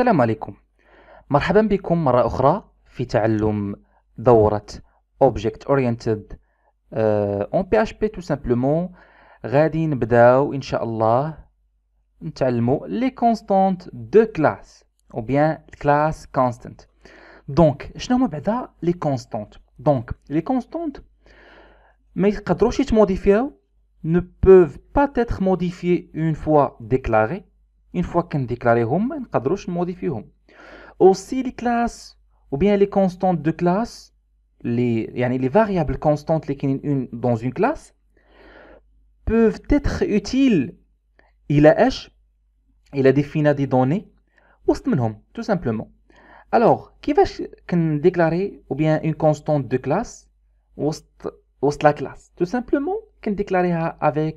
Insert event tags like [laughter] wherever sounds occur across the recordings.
السلام عليكم مرحبا بكم مرة أخرى في تعلم دورة Object Oriented اون آه، بي PHP تو سامبلومون غادي نبداو ان شاء الله نتعلمو لي كونستانت دو كلاس او بيان كلاس كونستانت دونك شنو هما بعدا لي كونستانت دونك لي كونستانت ما يقدروش يتموديفياو ne peuvent pas être modifiés une fois déclarés une fois qu'on peut pas peut modifier. aussi les classes ou bien les constantes de classe les les variables constantes les une dans une classe peuvent être utiles il a à des données ou des وسط منهم tout simplement alors va déclarer ou bien une constante de classe ou وسط la classe tout simplement déclaré avec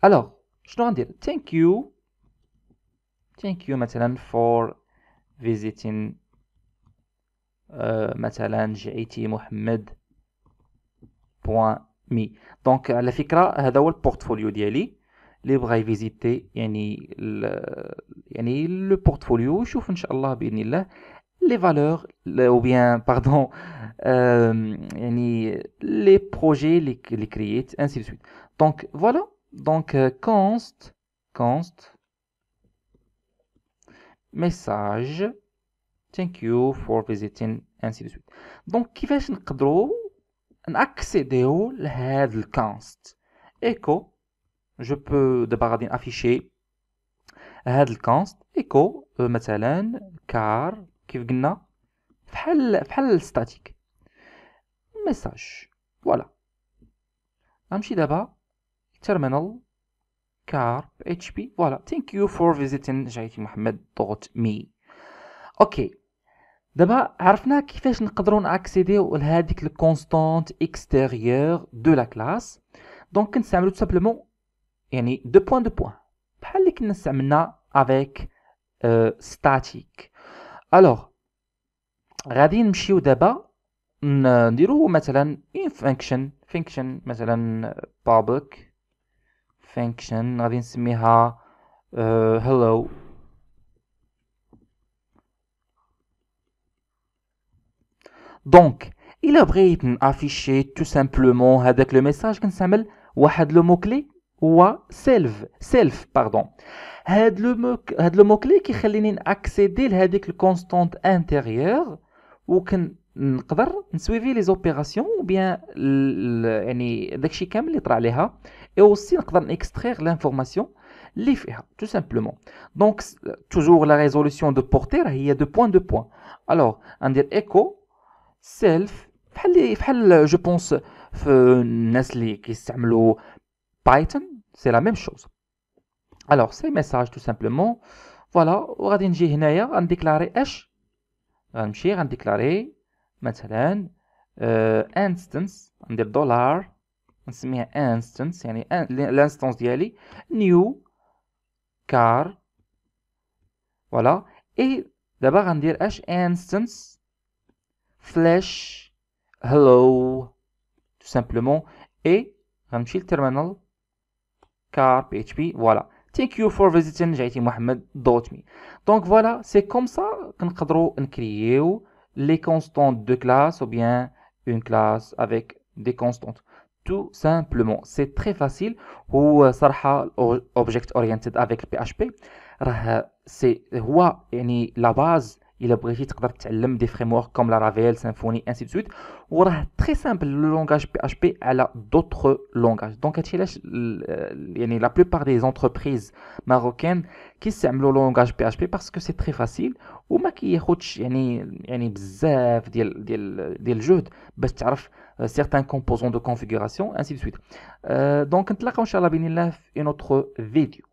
Alors, je dois dire, thank you, thank you, Maitelan, for visiting, euh, MaitelanjatiMohammed.com. Donc, à euh, la figure, c'est le portfolio d'ali. Libre à visiter. le, y a le portfolio. Je vous enchaîne Les valeurs, ou bien, [laughs] pardon, euh, y a les projets, les les ainsi de suite. Donc, voilà. Donc, euh, const, const, message, thank you for visiting, ainsi de suite. Donc, qui fait que accéder au head const? Echo, je peux débarrasser afficher head const, echo, exemple, euh, car, qui v'gna, f'hal statique. Message, voilà. Je là-bas. terminal car HP. Voilà. Thank you for visiting جايتي محمد دوت مي. اوكي. دابا عرفنا كيفاش نقدروا ناكسيديو لهذيك الكونستانت اكستيريور دو لا كلاس دونك كنستعملو سامبلومون يعني دو بوين دو بوين بحال اللي كنا استعملنا افيك ستاتيك الوغ غادي نمشيو دابا نديرو مثلا ان فانكشن فانكشن مثلا بابليك Eh, donc il a bri affiché tout simplement avec le message qu'on s'amène ou le mot clé ou self self pardon le le mot clé qui accéder à des constante intérieur ou' nous pouvons suivre les opérations ou bien les déchiqueter les traiter et aussi extraire l'information tout simplement donc toujours la résolution de portée il y a de point de points alors on dit echo self je pense nestle qui python c'est la même chose alors c'est message tout simplement voilà on va dire une déclaré h déclaré مثلا انستنس آه، ندير دولار نسميها انستنس يعني الانستنس ديالي نيو كار فوالا اي دابا غندير اش انستنس فلاش هلو تو سامبلومون اي غنمشي للترمينال كار بي اتش بي فوالا ثانك يو فور فيزيتين جايتي محمد دوت مي دونك فوالا سي كوم سا كنقدروا نكرييو les constantes de classe ou bien une classe avec des constantes. Tout simplement, c'est très facile. Ou euh, Sarha object oriented avec PHP, c'est la base il a brisé des frameworks comme la Ravel, Symfony, ainsi de suite. Très simple, le langage PHP a d'autres langages. Donc, euh, la plupart des entreprises marocaines qui s'aiment le langage PHP parce que c'est très facile. Ou, il y a des choses de sont certains composants de configuration, ainsi de suite. Euh, donc, nous allons faire une autre vidéo.